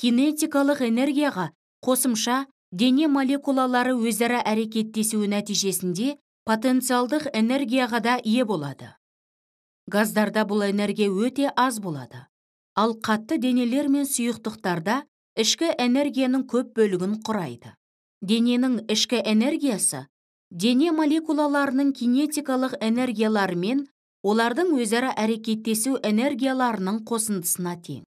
кинетикалық энергияға қосымша дене молекулалары өзара әрекеттесуі нәтижесінде потенциалдық энергияға да ие болады газдарда бұл энергия өте аз болады ал қатты денелер мен сұйықтықтарда ішкі энергияның көп бөлігін құрайды дененің ішкі энергиясы дене молекулаларының кинетикалық энергиялары мен олардың өзара әрекеттесу энергияларының қосындысына тең